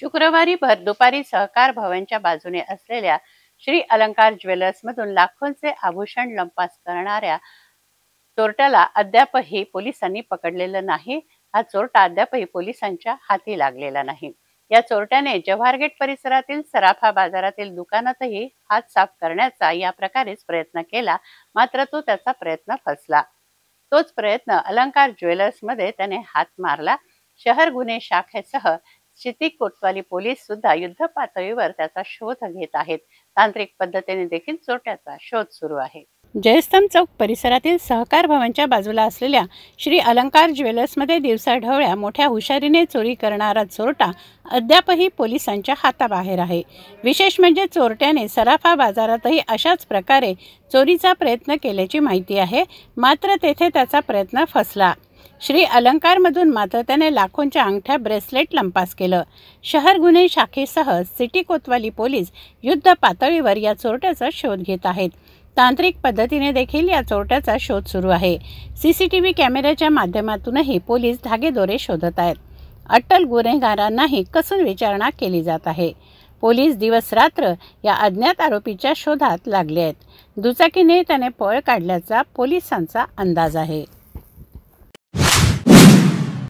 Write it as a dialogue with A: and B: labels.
A: शुक्रवारी भर दुपारी सहकार भवनच्या बाजूने असलेल्या श्री अलंकार ज्वेलर्समधून लाखोंचे आभूषण लंपास करणाऱ्या चोरट्याला अद्यापही पोलिसांनी पकडलेलं नाही हा चोरटा अद्यापही पोलिसांच्या हाती लागलेला नाही या चोरट्याने जव्हारगेट परिसरातील सराफा बाजारातील दुकानातही हात साफ करण्याचा या प्रकारे प्रयत्न केला मात्र तो त्याचा प्रयत्न फसला तोच प्रयत्न अलंकार ज्वेलर्स मध्ये त्याने हात मारला शहर गुन्हे शाखेसह शिती कोतवाली पोलीस सुद्धा युद्ध पातळीवर त्याचा शोध घेत आहेत तांत्रिक पद्धतीने देखील चोट्याचा शोध सुरू आहे जयस्तंभ चौक परिसरातील सहकार भवनच्या बाजूला असलेल्या श्री अलंकार ज्वेलर्समध्ये दिवसा ढवळ्या मोठ्या हुशारीने चोरी करणारा चोरटा अद्यापही पोलिसांच्या हाताबाहेर आहे विशेष म्हणजे चोरट्याने सराफा बाजारातही अशाच प्रकारे चोरीचा प्रयत्न केल्याची माहिती आहे मात्र तेथे त्याचा प्रयत्न फसला श्री अलंकारमधून मात्र त्याने लाखोंच्या अंगठ्या ब्रेसलेट लंपास केलं शहर गुन्हे शाखेसह सिटी कोतवाली पोलीस युद्ध पातळीवर या चोरट्याचा शोध घेत आहेत तांत्रिक पद्धतीने देखील या चोरट्याचा शोध सुरू आहे सी सी टी व्ही कॅमेऱ्याच्या माध्यमातूनही पोलीस धागेदोरे शोधत आहेत अट्टल गुन्हेगारांनाही कसून विचारणा केली जात आहे पोलीस दिवस रात्र या अज्ञात आरोपीच्या शोधात लागले आहेत दुचाकीने त्याने पळ काढल्याचा पोलिसांचा अंदाज आहे